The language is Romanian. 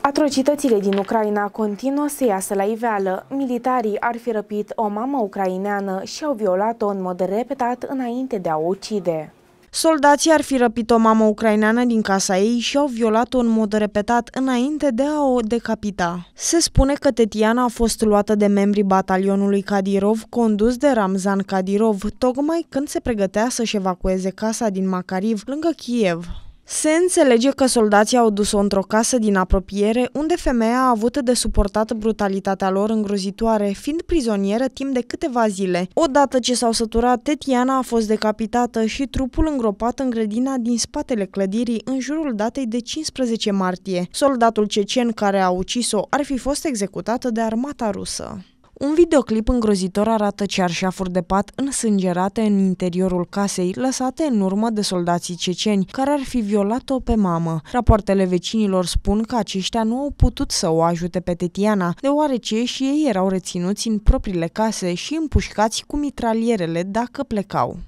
Atrocitățile din Ucraina continuă să iasă la iveală. Militarii ar fi răpit o mamă ucraineană și au violat-o în mod repetat înainte de a o ucide. Soldații ar fi răpit o mamă ucraineană din casa ei și au violat-o în mod repetat înainte de a o decapita. Se spune că Tetiana a fost luată de membrii batalionului Kadirov, condus de Ramzan Kadirov, tocmai când se pregătea să-și evacueze casa din Makariv, lângă Kiev. Se înțelege că soldații au dus-o într-o casă din apropiere, unde femeia a avut de suportat brutalitatea lor îngrozitoare, fiind prizonieră timp de câteva zile. Odată ce s-au săturat, Tetiana a fost decapitată și trupul îngropat în grădina din spatele clădirii în jurul datei de 15 martie. Soldatul cecen care a ucis-o ar fi fost executată de armata rusă. Un videoclip îngrozitor arată cearșafuri de pat însângerate în interiorul casei, lăsate în urmă de soldații ceceni, care ar fi violat-o pe mamă. Rapoartele vecinilor spun că aceștia nu au putut să o ajute pe Tetiana, deoarece și ei erau reținuți în propriile case și împușcați cu mitralierele dacă plecau.